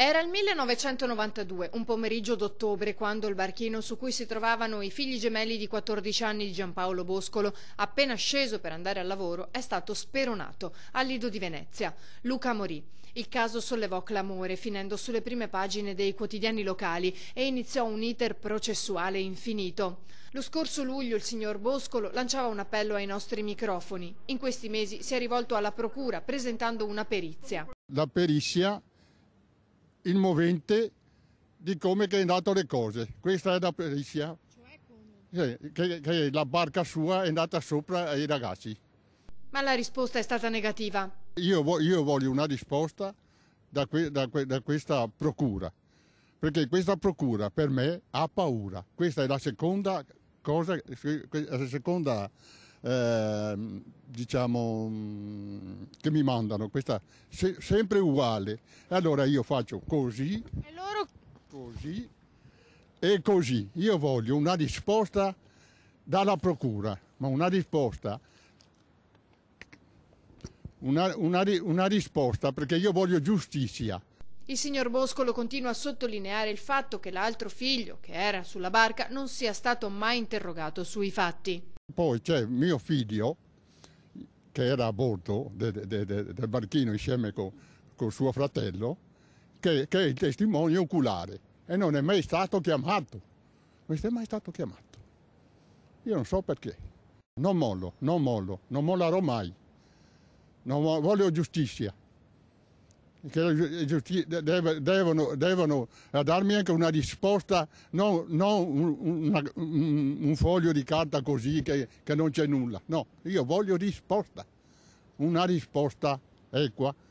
Era il 1992, un pomeriggio d'ottobre, quando il barchino su cui si trovavano i figli gemelli di 14 anni di Giampaolo Boscolo, appena sceso per andare al lavoro, è stato speronato al Lido di Venezia. Luca morì. Il caso sollevò clamore, finendo sulle prime pagine dei quotidiani locali e iniziò un iter processuale infinito. Lo scorso luglio il signor Boscolo lanciava un appello ai nostri microfoni. In questi mesi si è rivolto alla Procura presentando una perizia. La perizia il movente di come che è andato le cose. Questa è la perizia. Cioè come? Che, che la barca sua è andata sopra ai ragazzi. Ma la risposta è stata negativa. Io, io voglio una risposta da, que, da, da questa procura, perché questa procura per me ha paura. Questa è la seconda cosa, la seconda eh, diciamo, mm, che mi mandano, questa se, sempre uguale. Allora io faccio così, e loro... così e così. Io voglio una risposta dalla Procura, ma una risposta una, una, una, risposta perché io voglio giustizia. Il signor Boscolo continua a sottolineare il fatto che l'altro figlio, che era sulla barca, non sia stato mai interrogato sui fatti. Poi c'è mio figlio che era a bordo del de, de, de barchino insieme con, con suo fratello, che, che, è il testimone oculare e non è mai stato chiamato. Non è mai stato chiamato. Io non so perché. Non mollo, non mollo, non mollerò mai. Non mollo, voglio giustizia devono, devono darmi anche una risposta, non, non una, un foglio di carta così che, che non c'è nulla. No, io voglio risposta, una risposta equa.